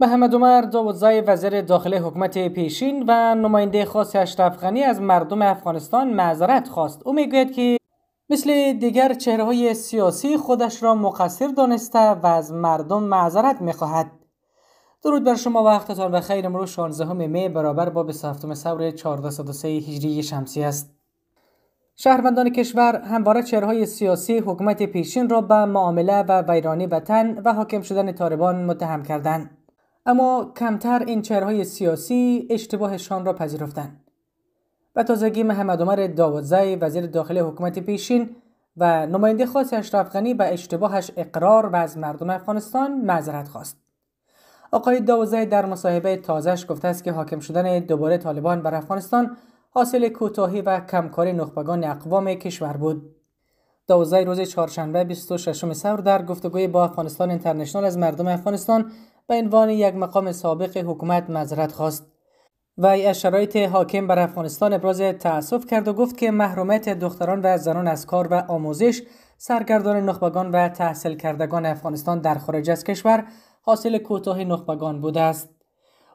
محمد عمر داودزای وزیر داخل حکومت پیشین و نماینده خاص اشرف غنی از مردم افغانستان معذرت خواست او میگوید که مثل دیگر چهره های سیاسی خودش را مقصر دانسته و از مردم معذرت میخواهد درود بر شما وقتتان و خیر امروز 16 می برابر با 27 سور 1403 هجری شمسی است شهروندان کشور همواره چهره های سیاسی حکومت پیشین را به معامله و ویرانی وطن و حاکم شدن طالبان متهم کردند اما کمتر این چهرهای سیاسی اشتباهشان را پذیرفتند و تازگی محمد عمر داوودزی وزیر داخلی حکومت پیشین و نماینده خاص اشرف غنی به اشتباهش اقرار و از مردم افغانستان معذرت خواست آقای داوزه در مصاحبه تازهش گفته است که حاکم شدن دوباره طالبان بر افغانستان حاصل کوتاهی و کمکاری نخبگان اقوام کشور بود. داوزای روز چهارشنبه 26 سور در گفتگوی با افغانستان اینترنشنال از مردم افغانستان به عنوان یک مقام سابق حکومت مذرت خواست و از شرایط حاکم بر افغانستان ابراز تاسف کرد و گفت که محرومیت دختران و زنان از کار و آموزش سرگردان نخبگان و تحصیل کردگان افغانستان در خارج از کشور حاصل کوتاه نخبگان بوده است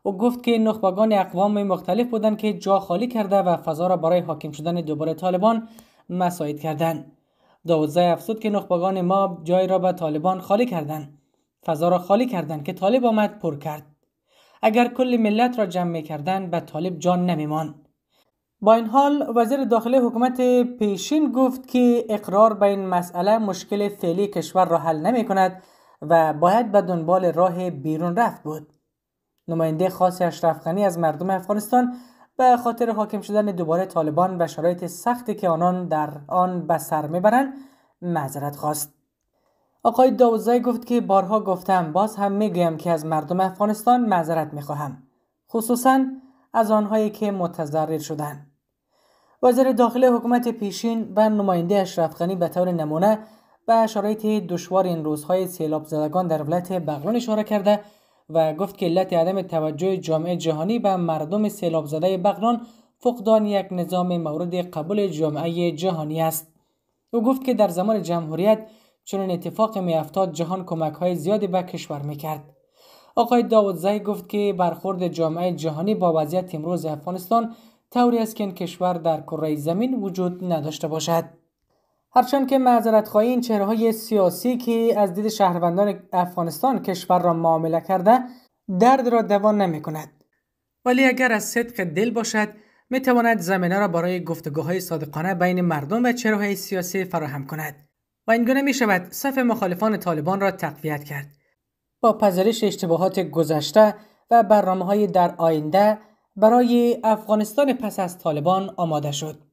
او گفت که نخبگان اقوام مختلف بودند که جا خالی کرده و فضا را برای حاکم شدن دوباره طالبان مساعد کردند داوودزای افزود که نخبگان ما جای را به طالبان خالی کردند فضا را خالی کردند که طالب آمد پر کرد اگر کل ملت را جمع می کردند به طالب جان نمیمان با این حال وزیر داخلی حکومت پیشین گفت که اقرار به این مسئله مشکل فعلی کشور را حل نمی کند و باید به دنبال راه بیرون رفت بود نماینده خاص اشرف غنی از مردم افغانستان به خاطر حاکم شدن دوباره طالبان و شرایط سختی که آنان در آن به سر میبرند معذرت خواست آقای داوزای گفت که بارها گفتم باز هم میگویم که از مردم افغانستان معذرت میخواهم خصوصا از آنهایی که متضرر شدن وزیر داخل حکومت پیشین و نماینده اشرف به طور نمونه به شرایط دشوار این روزهای سیلاب زدگان در ولایت بغلان اشاره کرده و گفت که علت عدم توجه جامعه جهانی به مردم سیلاب زده بغلان فقدان یک نظام مورد قبول جامعه جهانی است او گفت که در زمان جمهوریت چون این اتفاق میافتاد جهان کمک های زیادی به کشور میکرد. آقای داودزی گفت که برخورد جامعه جهانی با وضعیت امروز افغانستان طوری است که این کشور در کره زمین وجود نداشته باشد. هرچند که معذرت خواهی این چهره های سیاسی که از دید شهروندان افغانستان کشور را معامله کرده درد را دوان نمی کند. ولی اگر از صدق دل باشد می تواند زمینه را برای گفتگوهای صادقانه بین مردم و چهره های سیاسی فراهم کند. و اینگونه می شود صف مخالفان طالبان را تقویت کرد. با پذیرش اشتباهات گذشته و برنامه های در آینده برای افغانستان پس از طالبان آماده شد.